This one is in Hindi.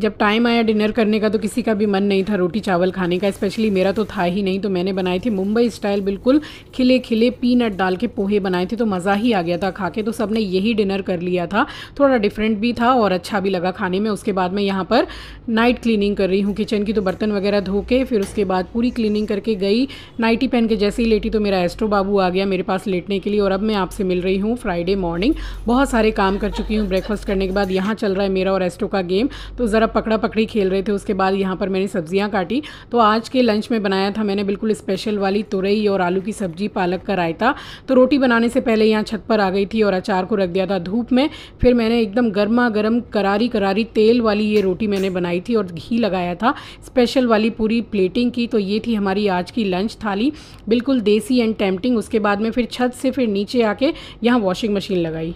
जब टाइम आया डिनर करने का तो किसी का भी मन नहीं था रोटी चावल खाने का स्पेशली मेरा तो था ही नहीं तो मैंने बनाए थे मुंबई स्टाइल बिल्कुल खिले खिले पीनट डाल के पोहे बनाए थे तो मज़ा ही आ गया था खा के तो सब ने यही डिनर कर लिया था थोड़ा डिफरेंट भी था और अच्छा भी लगा खाने में उसके बाद मैं यहाँ पर नाइट क्लीनिंग कर रही हूँ किचन की तो बर्तन वगैरह धो के फिर उसके बाद पूरी क्लीनिंग करके गई नाइटी पहन के जैसे ही लेटी तो मेरा एस्ट्रो बाबू आ गया मेरे पास लेटने के लिए और अब मैं आपसे मिल रही हूँ फ्राइडे मॉर्निंग बहुत सारे काम कर चुकी हूँ ब्रेकफास्ट करने के बाद यहाँ चल रहा है मेरा और एस्ट्रो का गेम तो ज़रा तरफ पकड़ा पकड़ी खेल रहे थे उसके बाद यहाँ पर मैंने सब्जियाँ काटी तो आज के लंच में बनाया था मैंने बिल्कुल स्पेशल वाली तुरई और आलू की सब्जी पालक का रायता तो रोटी बनाने से पहले यहाँ छत पर आ गई थी और अचार को रख दिया था धूप में फिर मैंने एकदम गर्मा गर्म करारी करारी तेल वाली ये रोटी मैंने बनाई थी और घी लगाया था स्पेशल वाली पूरी प्लेटिंग की तो ये थी हमारी आज की लंच थाली बिल्कुल देसी एंड टेम्पटिंग उसके बाद में फिर छत से फिर नीचे आके यहाँ वॉशिंग मशीन लगाई